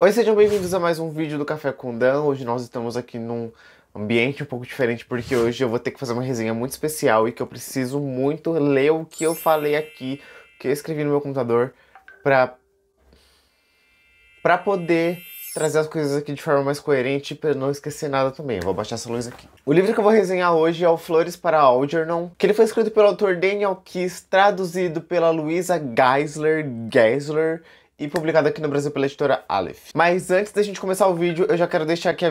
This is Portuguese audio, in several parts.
Oi, sejam bem-vindos a mais um vídeo do Café com Dan. Hoje nós estamos aqui num ambiente um pouco diferente porque hoje eu vou ter que fazer uma resenha muito especial e que eu preciso muito ler o que eu falei aqui, o que eu escrevi no meu computador para para poder trazer as coisas aqui de forma mais coerente para não esquecer nada também. Eu vou baixar essa luz aqui. O livro que eu vou resenhar hoje é o Flores para Algernon, que ele foi escrito pelo autor Daniel Kiss, traduzido pela Luisa Geisler Geisler e publicado aqui no Brasil pela editora Aleph. Mas antes da gente começar o vídeo, eu já quero deixar aqui a...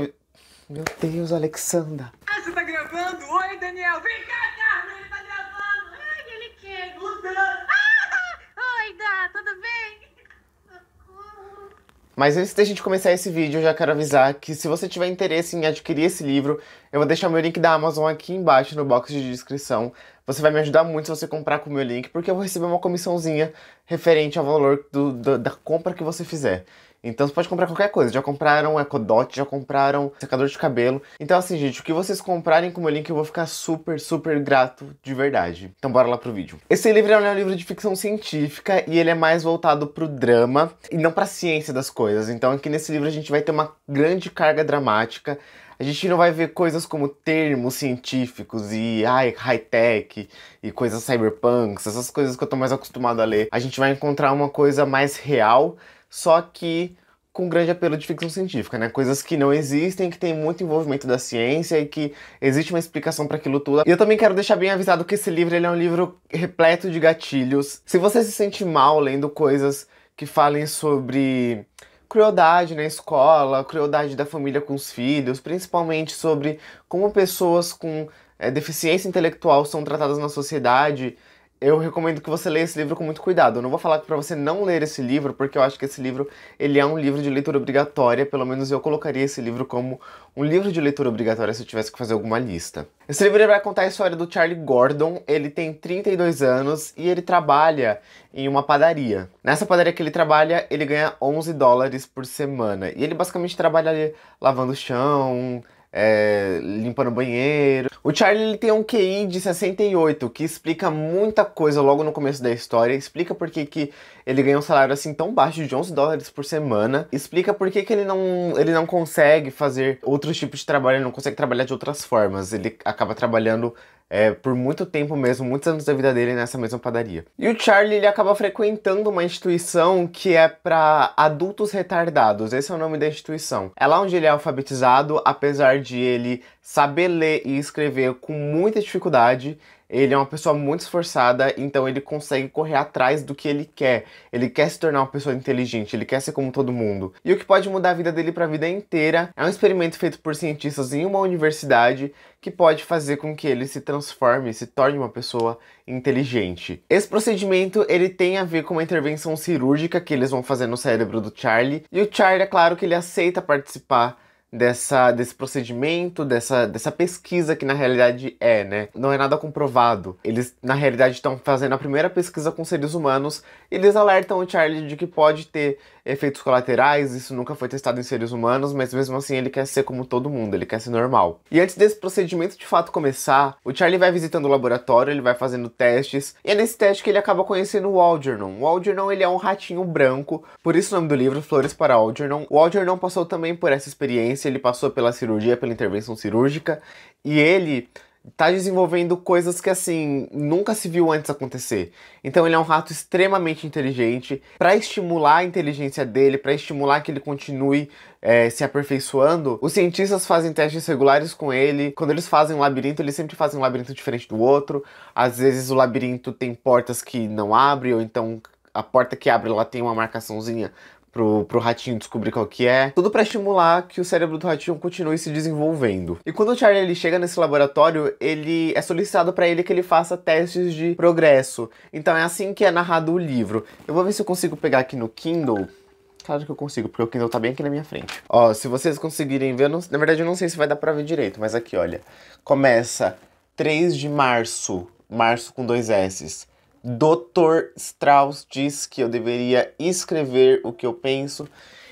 Meu Deus, Alexandra. Ah, você tá gravando? Oi, Daniel. Vem cá, Carmen, ele tá gravando. Ai, ele quer. Mudando. Mas antes da gente começar esse vídeo, eu já quero avisar que se você tiver interesse em adquirir esse livro, eu vou deixar meu link da Amazon aqui embaixo no box de descrição. Você vai me ajudar muito se você comprar com o meu link, porque eu vou receber uma comissãozinha referente ao valor do, do, da compra que você fizer. Então você pode comprar qualquer coisa. Já compraram Ecodot, já compraram secador de cabelo. Então assim, gente, o que vocês comprarem com o meu link eu vou ficar super, super grato de verdade. Então bora lá pro vídeo. Esse livro é um livro de ficção científica e ele é mais voltado pro drama e não pra ciência das coisas. Então aqui nesse livro a gente vai ter uma grande carga dramática. A gente não vai ver coisas como termos científicos e ai, high-tech e coisas cyberpunks, essas coisas que eu tô mais acostumado a ler. A gente vai encontrar uma coisa mais real só que com grande apelo de ficção científica, né? Coisas que não existem, que tem muito envolvimento da ciência e que existe uma explicação para aquilo tudo. E eu também quero deixar bem avisado que esse livro é um livro repleto de gatilhos. Se você se sente mal lendo coisas que falem sobre crueldade na escola, crueldade da família com os filhos, principalmente sobre como pessoas com é, deficiência intelectual são tratadas na sociedade eu recomendo que você leia esse livro com muito cuidado. Eu não vou falar para você não ler esse livro, porque eu acho que esse livro ele é um livro de leitura obrigatória, pelo menos eu colocaria esse livro como um livro de leitura obrigatória se eu tivesse que fazer alguma lista. Esse livro vai contar a história do Charlie Gordon, ele tem 32 anos e ele trabalha em uma padaria. Nessa padaria que ele trabalha, ele ganha 11 dólares por semana. E ele basicamente trabalha ali lavando o chão, é, limpando banheiro. O Charlie ele tem um QI de 68, que explica muita coisa logo no começo da história, explica por que, que ele ganha um salário assim tão baixo de 11 dólares por semana, explica por que, que ele, não, ele não consegue fazer outros tipos de trabalho, ele não consegue trabalhar de outras formas, ele acaba trabalhando é, por muito tempo mesmo, muitos anos da vida dele nessa mesma padaria. E o Charlie ele acaba frequentando uma instituição que é para adultos retardados, esse é o nome da instituição. É lá onde ele é alfabetizado, apesar de ele saber ler e escrever com muita dificuldade, ele é uma pessoa muito esforçada, então ele consegue correr atrás do que ele quer. Ele quer se tornar uma pessoa inteligente, ele quer ser como todo mundo. E o que pode mudar a vida dele para a vida inteira é um experimento feito por cientistas em uma universidade que pode fazer com que ele se transforme, se torne uma pessoa inteligente. Esse procedimento ele tem a ver com uma intervenção cirúrgica que eles vão fazer no cérebro do Charlie, e o Charlie é claro que ele aceita participar dessa, desse procedimento, dessa, dessa pesquisa que na realidade é, né? Não é nada comprovado. Eles, na realidade, estão fazendo a primeira pesquisa com seres humanos e eles alertam o Charlie de que pode ter efeitos colaterais, isso nunca foi testado em seres humanos, mas mesmo assim ele quer ser como todo mundo, ele quer ser normal. E antes desse procedimento de fato começar, o Charlie vai visitando o laboratório, ele vai fazendo testes, e é nesse teste que ele acaba conhecendo o Algernon. O Algernon ele é um ratinho branco, por isso o nome do livro, Flores para Algernon. O Algernon passou também por essa experiência, ele passou pela cirurgia, pela intervenção cirúrgica, e ele tá desenvolvendo coisas que assim nunca se viu antes acontecer. Então ele é um rato extremamente inteligente. Para estimular a inteligência dele, para estimular que ele continue é, se aperfeiçoando, os cientistas fazem testes regulares com ele. Quando eles fazem um labirinto, eles sempre fazem um labirinto diferente do outro. Às vezes o labirinto tem portas que não abrem ou então a porta que abre lá tem uma marcaçãozinha pro, pro ratinho descobrir qual que é. Tudo para estimular que o cérebro do ratinho continue se desenvolvendo. E quando o Charlie ele chega nesse laboratório, ele é solicitado para ele que ele faça testes de progresso. Então é assim que é narrado o livro. Eu vou ver se eu consigo pegar aqui no Kindle. Claro que eu consigo, porque o Kindle tá bem aqui na minha frente. Ó, se vocês conseguirem ver, não, na verdade eu não sei se vai dar pra ver direito, mas aqui, olha. Começa 3 de março, março com dois S's. Dr. Strauss diz que eu deveria escrever o que eu penso.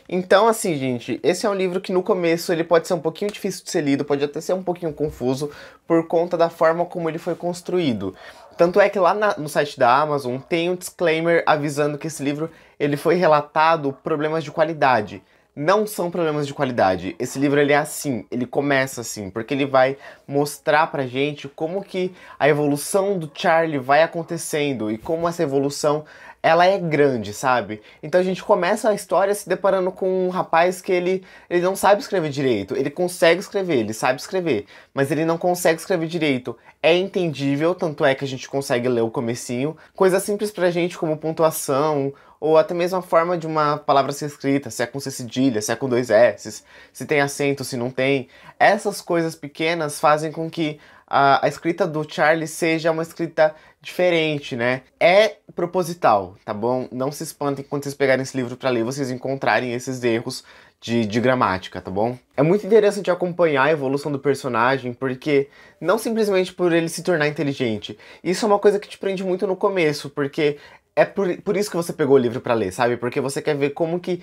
Então, assim, gente, esse é um livro que no começo ele pode ser um pouquinho difícil de ser lido, pode até ser um pouquinho confuso por conta da forma como ele foi construído. Tanto é que lá na, no site da Amazon tem um disclaimer avisando que esse livro ele foi relatado problemas de qualidade não são problemas de qualidade. Esse livro ele é assim, ele começa assim, porque ele vai mostrar pra gente como que a evolução do Charlie vai acontecendo e como essa evolução ela é grande, sabe? Então a gente começa a história se deparando com um rapaz que ele, ele não sabe escrever direito. Ele consegue escrever, ele sabe escrever, mas ele não consegue escrever direito. É entendível, tanto é que a gente consegue ler o comecinho. Coisas simples pra gente como pontuação ou até mesmo a forma de uma palavra ser escrita, se é com C cedilha, se é com dois s's, se tem acento, se não tem. Essas coisas pequenas fazem com que a, a escrita do Charlie seja uma escrita diferente, né? É proposital, tá bom? Não se espantem quando vocês pegarem esse livro para ler, vocês encontrarem esses erros de, de, gramática, tá bom? É muito interessante acompanhar a evolução do personagem, porque não simplesmente por ele se tornar inteligente. Isso é uma coisa que te prende muito no começo, porque é por, por isso que você pegou o livro para ler, sabe? Porque você quer ver como que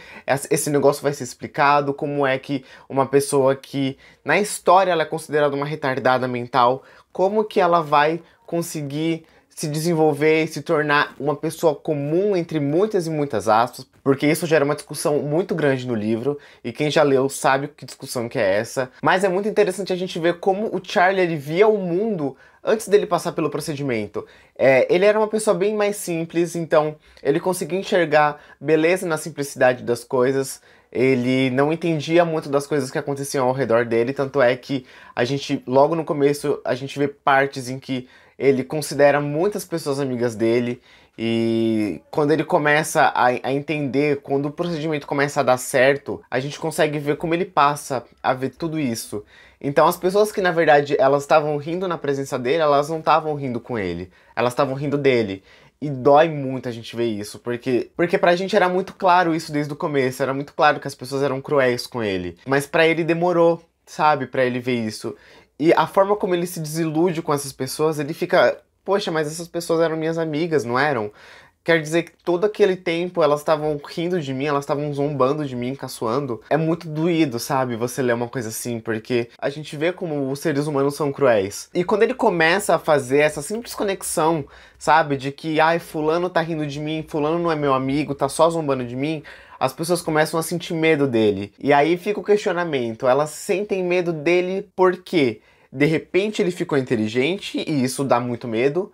esse negócio vai ser explicado, como é que uma pessoa que na história ela é considerada uma retardada mental, como que ela vai conseguir se desenvolver e se tornar uma pessoa comum entre muitas e muitas aspas, porque isso gera uma discussão muito grande no livro e quem já leu sabe que discussão que é essa. Mas é muito interessante a gente ver como o Charlie via o mundo antes dele passar pelo procedimento, é, ele era uma pessoa bem mais simples, então ele conseguia enxergar beleza na simplicidade das coisas. Ele não entendia muito das coisas que aconteciam ao redor dele, tanto é que a gente, logo no começo, a gente vê partes em que ele considera muitas pessoas amigas dele e quando ele começa a, a, entender, quando o procedimento começa a dar certo, a gente consegue ver como ele passa a ver tudo isso. Então as pessoas que na verdade elas estavam rindo na presença dele, elas não estavam rindo com ele, elas estavam rindo dele. E dói muito a gente ver isso, porque porque pra gente era muito claro isso desde o começo, era muito claro que as pessoas eram cruéis com ele, mas para ele demorou, sabe, para ele ver isso. E a forma como ele se desilude com essas pessoas, ele fica poxa, mas essas pessoas eram minhas amigas, não eram? Quer dizer que todo aquele tempo elas estavam rindo de mim, elas estavam zombando de mim, caçoando. É muito doído, sabe? Você ler uma coisa assim, porque a gente vê como os seres humanos são cruéis. E quando ele começa a fazer essa simples conexão, sabe? De que, ai, fulano tá rindo de mim, fulano não é meu amigo, tá só zombando de mim as pessoas começam a sentir medo dele. E aí fica o questionamento: elas sentem medo dele por quê? de repente ele ficou inteligente e isso dá muito medo,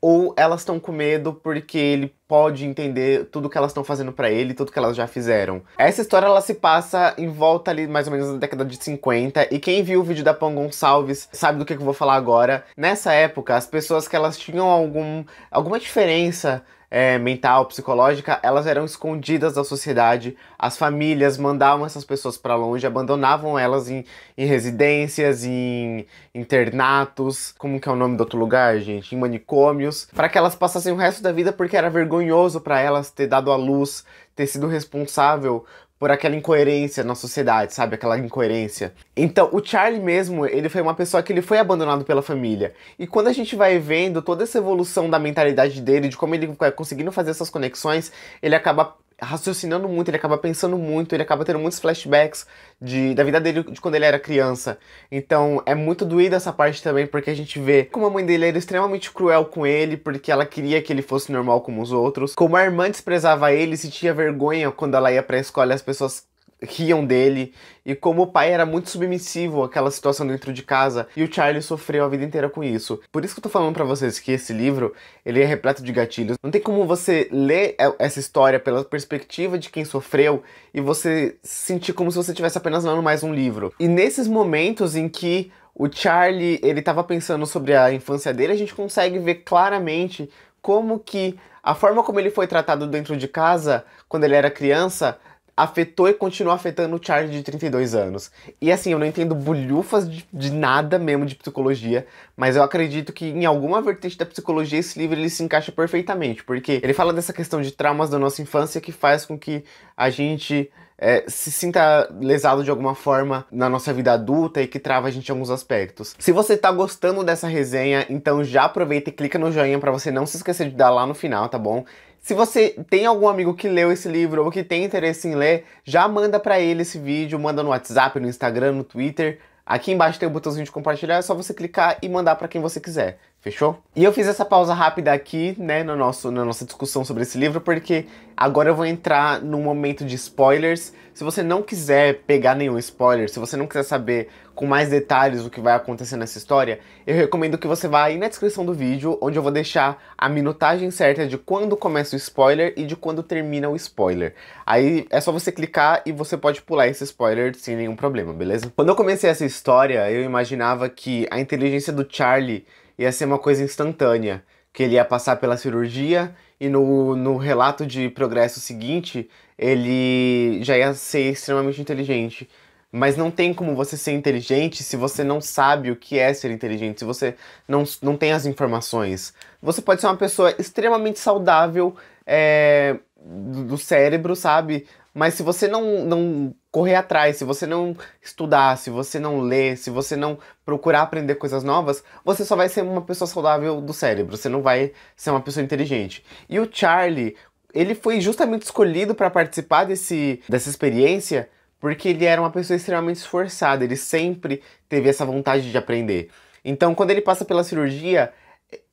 ou elas estão com medo porque ele pode entender tudo que elas estão fazendo para ele, tudo que elas já fizeram. Essa história ela se passa em volta ali mais ou menos da década de 50 e quem viu o vídeo da Pam Gonçalves sabe do que, que eu vou falar agora. Nessa época, as pessoas que elas tinham algum alguma diferença é, mental, psicológica, elas eram escondidas da sociedade. As famílias mandavam essas pessoas para longe, abandonavam elas em, em residências, em internatos, como que é o nome do outro lugar, gente, em manicômios, para que elas passassem o resto da vida porque era vergonhoso para elas ter dado à luz, ter sido responsável por aquela incoerência na sociedade, sabe? Aquela incoerência. Então, o Charlie mesmo, ele foi uma pessoa que ele foi abandonado pela família. E quando a gente vai vendo toda essa evolução da mentalidade dele, de como ele vai conseguindo fazer essas conexões, ele acaba raciocinando muito, ele acaba pensando muito, ele acaba tendo muitos flashbacks de, da vida dele de quando ele era criança. Então é muito doído essa parte também, porque a gente vê como a mãe dele era extremamente cruel com ele, porque ela queria que ele fosse normal como os outros, como a irmã desprezava ele, sentia vergonha quando ela ia pra escola e as pessoas riam dele e como o pai era muito submissivo àquela situação dentro de casa e o Charlie sofreu a vida inteira com isso. Por isso que eu tô falando para vocês que esse livro, ele é repleto de gatilhos. Não tem como você ler é, essa história pela perspectiva de quem sofreu e você sentir como se você estivesse apenas lendo mais um livro. E nesses momentos em que o Charlie, ele tava pensando sobre a infância dele, a gente consegue ver claramente como que a forma como ele foi tratado dentro de casa quando ele era criança afetou e continua afetando o Charlie de 32 anos. E assim, eu não entendo bolhufas de, de, nada mesmo de psicologia, mas eu acredito que em alguma vertente da psicologia esse livro ele se encaixa perfeitamente, porque ele fala dessa questão de traumas da nossa infância que faz com que a gente é, se sinta lesado de alguma forma na nossa vida adulta e que trava a gente em alguns aspectos. Se você tá gostando dessa resenha, então já aproveita e clica no joinha para você não se esquecer de dar lá no final, tá bom? Se você tem algum amigo que leu esse livro ou que tem interesse em ler, já manda para ele esse vídeo, manda no WhatsApp, no Instagram, no Twitter. Aqui embaixo tem o botãozinho de compartilhar, é só você clicar e mandar para quem você quiser. Fechou? E eu fiz essa pausa rápida aqui, né, no nosso, na nossa discussão sobre esse livro, porque agora eu vou entrar num momento de spoilers. Se você não quiser pegar nenhum spoiler, se você não quiser saber com mais detalhes o que vai acontecer nessa história, eu recomendo que você vá aí na descrição do vídeo, onde eu vou deixar a minutagem certa de quando começa o spoiler e de quando termina o spoiler. Aí é só você clicar e você pode pular esse spoiler sem nenhum problema, beleza? Quando eu comecei essa história, eu imaginava que a inteligência do Charlie ia ser uma coisa instantânea, que ele ia passar pela cirurgia e no, no relato de progresso seguinte ele já ia ser extremamente inteligente. Mas não tem como você ser inteligente se você não sabe o que é ser inteligente, se você não, não tem as informações. Você pode ser uma pessoa extremamente saudável é, do cérebro, sabe? Mas se você não, não correr atrás, se você não estudar, se você não ler, se você não procurar aprender coisas novas, você só vai ser uma pessoa saudável do cérebro, você não vai ser uma pessoa inteligente. E o Charlie, ele foi justamente escolhido para participar desse, dessa experiência porque ele era uma pessoa extremamente esforçada, ele sempre teve essa vontade de aprender. Então, quando ele passa pela cirurgia,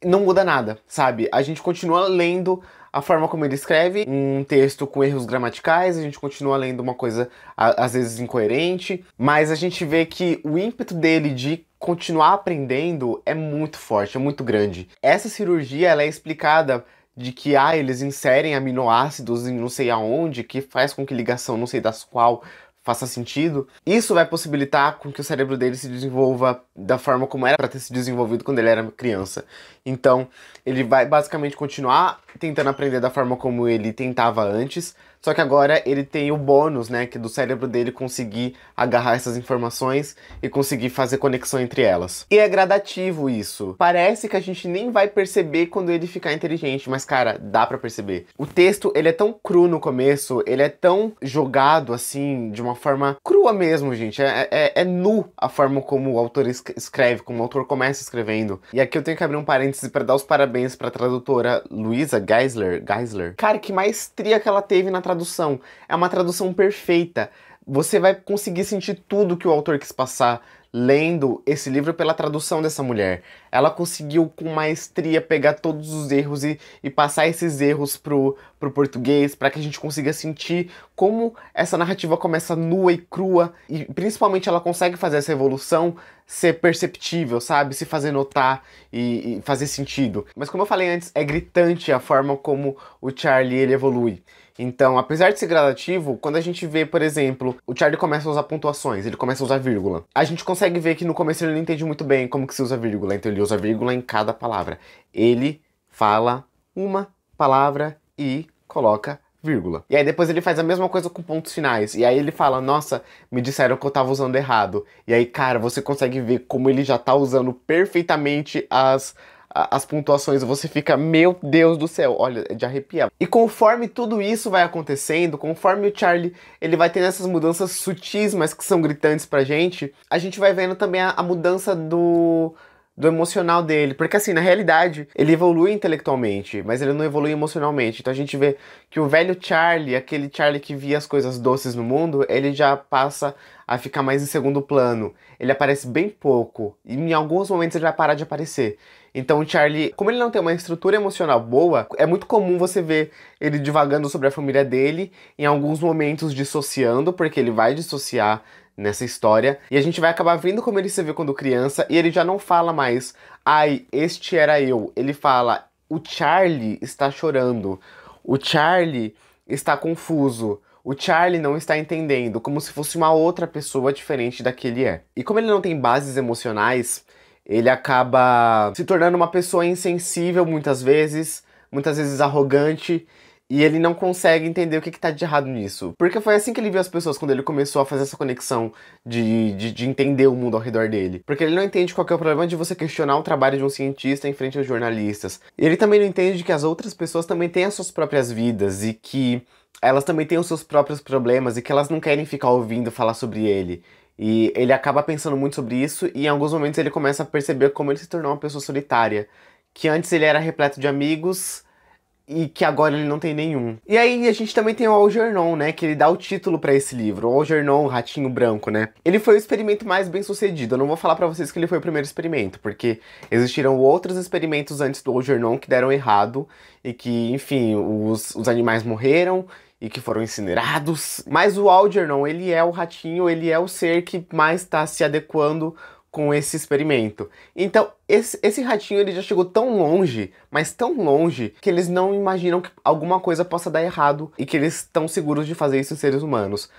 não muda nada, sabe? A gente continua lendo a forma como ele escreve, um texto com erros gramaticais, a gente continua lendo uma coisa às vezes incoerente, mas a gente vê que o ímpeto dele de continuar aprendendo é muito forte, é muito grande. Essa cirurgia ela é explicada de que ah, eles inserem aminoácidos em não sei aonde, que faz com que ligação não sei das qual faça sentido, isso vai possibilitar com que o cérebro dele se desenvolva da forma como era para ter se desenvolvido quando ele era criança. Então, ele vai basicamente continuar tentando aprender da forma como ele tentava antes, só que agora ele tem o bônus, né, que do cérebro dele conseguir agarrar essas informações e conseguir fazer conexão entre elas. E é gradativo isso. Parece que a gente nem vai perceber quando ele ficar inteligente, mas cara, dá para perceber. O texto, ele é tão cru no começo, ele é tão jogado assim, de uma forma crua mesmo, gente. É, é, é nu a forma como o autor escreve, como o autor começa escrevendo. E aqui eu tenho que abrir um parêntese para dar os parabéns para a tradutora Luisa Geisler, Geisler. Cara, que maestria que ela teve na tradução tradução. É uma tradução perfeita. Você vai conseguir sentir tudo que o autor quis passar lendo esse livro pela tradução dessa mulher. Ela conseguiu com maestria pegar todos os erros e, e passar esses erros pro, pro português, para que a gente consiga sentir como essa narrativa começa nua e crua e principalmente ela consegue fazer essa evolução ser perceptível, sabe? Se fazer notar e, e fazer sentido. Mas como eu falei antes, é gritante a forma como o Charlie ele evolui. Então, apesar de ser gradativo, quando a gente vê, por exemplo, o Charlie começa a usar pontuações, ele começa a usar vírgula. A gente consegue ver que no começo ele não entende muito bem como que se usa vírgula, então ele usa vírgula em cada palavra. Ele fala uma palavra e coloca vírgula. E aí depois ele faz a mesma coisa com pontos finais. E aí ele fala: "Nossa, me disseram que eu tava usando errado". E aí, cara, você consegue ver como ele já tá usando perfeitamente as as pontuações, você fica, meu Deus do céu, olha, é de arrepiar. E conforme tudo isso vai acontecendo, conforme o Charlie ele vai tendo essas mudanças sutis, mas que são gritantes pra gente, a gente vai vendo também a, a mudança do do emocional dele. Porque assim, na realidade, ele evolui intelectualmente, mas ele não evolui emocionalmente. Então a gente vê que o velho Charlie, aquele Charlie que via as coisas doces no mundo, ele já passa a ficar mais em segundo plano. Ele aparece bem pouco e em alguns momentos ele vai parar de aparecer. Então o Charlie, como ele não tem uma estrutura emocional boa, é muito comum você ver ele divagando sobre a família dele, em alguns momentos dissociando, porque ele vai dissociar nessa história. E a gente vai acabar vendo como ele se vê quando criança e ele já não fala mais, ai, este era eu. Ele fala, o Charlie está chorando, o Charlie está confuso. O Charlie não está entendendo, como se fosse uma outra pessoa diferente da que ele é. E como ele não tem bases emocionais, ele acaba se tornando uma pessoa insensível muitas vezes, muitas vezes arrogante e ele não consegue entender o que, está de errado nisso. Porque foi assim que ele viu as pessoas quando ele começou a fazer essa conexão de, de, de entender o mundo ao redor dele. Porque ele não entende qual é o problema de você questionar o trabalho de um cientista em frente aos jornalistas. Ele também não entende que as outras pessoas também têm as suas próprias vidas e que elas também têm os seus próprios problemas e que elas não querem ficar ouvindo falar sobre ele. E ele acaba pensando muito sobre isso e em alguns momentos ele começa a perceber como ele se tornou uma pessoa solitária, que antes ele era repleto de amigos e que agora ele não tem nenhum. E aí a gente também tem o Algernon, né, que ele dá o título para esse livro, o Algernon, o Ratinho Branco, né? Ele foi o experimento mais bem sucedido. Eu não vou falar para vocês que ele foi o primeiro experimento, porque existiram outros experimentos antes do Algernon que deram errado e que, enfim, os, os animais morreram e que foram incinerados. Mas o Algernon, ele é o ratinho, ele é o ser que mais está se adequando com esse experimento. Então, esse, esse, ratinho ele já chegou tão longe, mas tão longe, que eles não imaginam que alguma coisa possa dar errado e que eles estão seguros de fazer isso em seres humanos.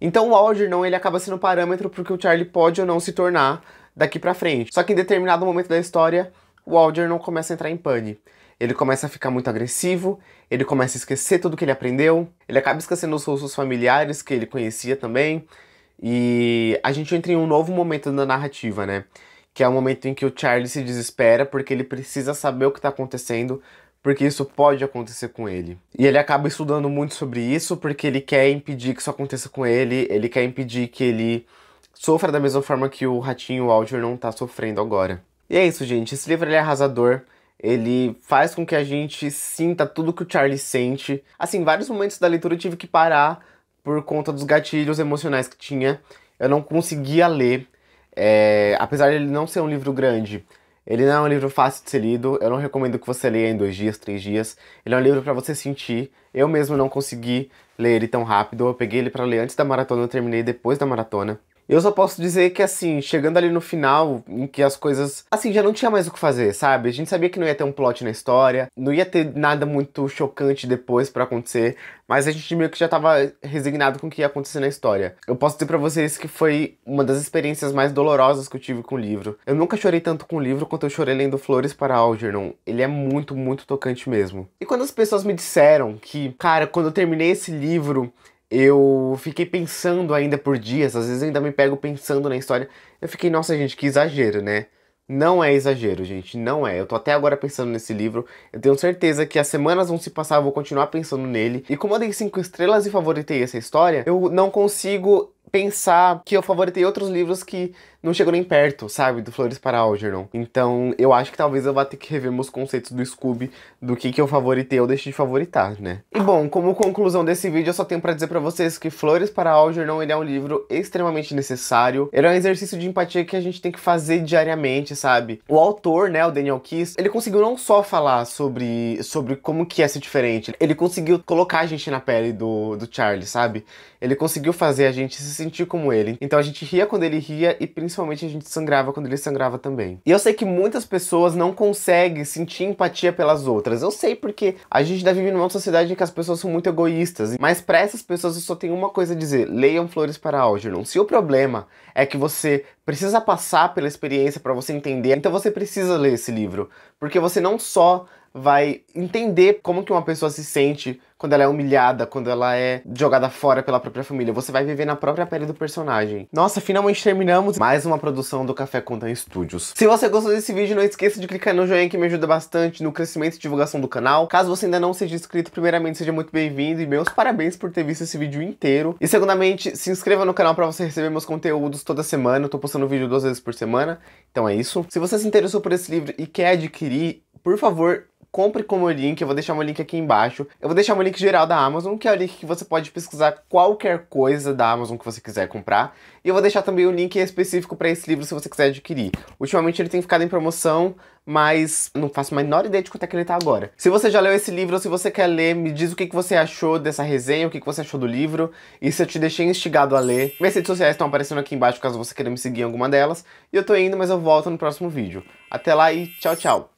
Então, o Algernon ele acaba sendo parâmetro para o que o Charlie pode ou não se tornar daqui para frente. Só que em determinado momento da história, o Algernon começa a entrar em pane. Ele começa a ficar muito agressivo, ele começa a esquecer tudo que ele aprendeu, ele acaba esquecendo os rostos familiares que ele conhecia também. E a gente entra em um novo momento da narrativa, né? Que é o momento em que o Charlie se desespera porque ele precisa saber o que está acontecendo, porque isso pode acontecer com ele. E ele acaba estudando muito sobre isso porque ele quer impedir que isso aconteça com ele, ele quer impedir que ele sofra da mesma forma que o ratinho Walter não está sofrendo agora. E é isso, gente. Esse livro é arrasador. Ele faz com que a gente sinta tudo que o Charlie sente. Assim, vários momentos da leitura eu tive que parar por conta dos gatilhos emocionais que tinha. Eu não conseguia ler, é, apesar de ele não ser um livro grande. Ele não é um livro fácil de ser lido, eu não recomendo que você leia em dois dias, três dias. Ele é um livro para você sentir. Eu mesmo não consegui ler ele tão rápido, eu peguei ele para ler antes da maratona, eu terminei depois da maratona. Eu só posso dizer que, assim, chegando ali no final, em que as coisas. Assim, já não tinha mais o que fazer, sabe? A gente sabia que não ia ter um plot na história, não ia ter nada muito chocante depois para acontecer, mas a gente meio que já tava resignado com o que ia acontecer na história. Eu posso dizer para vocês que foi uma das experiências mais dolorosas que eu tive com o livro. Eu nunca chorei tanto com o livro quanto eu chorei lendo Flores para Algernon. Ele é muito, muito tocante mesmo. E quando as pessoas me disseram que, cara, quando eu terminei esse livro, eu fiquei pensando ainda por dias, às vezes ainda me pego pensando na história. Eu fiquei, nossa gente, que exagero, né? Não é exagero, gente, não é. Eu tô até agora pensando nesse livro. Eu tenho certeza que as semanas vão se passar, eu vou continuar pensando nele. E como eu dei 5 estrelas e favoritei essa história, eu não consigo pensar que eu favoritei outros livros que não chegou nem perto, sabe, do Flores para Algernon. Então, eu acho que talvez eu vá ter que rever meus conceitos do Scooby, do que que eu favoritei ou deixei de favoritar, né? E bom, como conclusão desse vídeo, eu só tenho para dizer para vocês que Flores para Algernon, ele é um livro extremamente necessário. Ele é um exercício de empatia que a gente tem que fazer diariamente, sabe? O autor, né, o Daniel Kiss, ele conseguiu não só falar sobre sobre como que é ser diferente, ele conseguiu colocar a gente na pele do, do Charlie, sabe? Ele conseguiu fazer a gente se sentir como ele. Então a gente ria quando ele ria e principalmente a gente sangrava quando ele sangrava também. E eu sei que muitas pessoas não conseguem sentir empatia pelas outras. Eu sei porque a gente deve vivendo numa sociedade em que as pessoas são muito egoístas. Mas para essas pessoas eu só tenho uma coisa a dizer: leiam Flores para Algernon. Se o problema é que você precisa passar pela experiência para você entender, então você precisa ler esse livro, porque você não só vai entender como que uma pessoa se sente quando ela é humilhada, quando ela é jogada fora pela própria família. Você vai viver na própria pele do personagem. Nossa, finalmente terminamos mais uma produção do Café Conta Studios. Se você gostou desse vídeo, não esqueça de clicar no joinha que me ajuda bastante no crescimento e divulgação do canal. Caso você ainda não seja inscrito, primeiramente seja muito bem-vindo e meus parabéns por ter visto esse vídeo inteiro. E segundamente, se inscreva no canal para você receber meus conteúdos toda semana. Eu tô postando vídeo duas vezes por semana. Então é isso. Se você se interessou por esse livro e quer adquirir, por favor, compre com o meu link, eu vou deixar meu link aqui embaixo. Eu vou deixar meu link geral da Amazon, que é o link que você pode pesquisar qualquer coisa da Amazon que você quiser comprar. E eu vou deixar também o link específico para esse livro se você quiser adquirir. Ultimamente ele tem ficado em promoção, mas não faço a menor ideia de quanto é que ele tá agora. Se você já leu esse livro ou se você quer ler, me diz o que, que você achou dessa resenha, o que, que você achou do livro, e se eu te deixei instigado a ler. Minhas redes sociais estão aparecendo aqui embaixo caso você queira me seguir em alguma delas. E eu tô indo, mas eu volto no próximo vídeo. Até lá e tchau, tchau!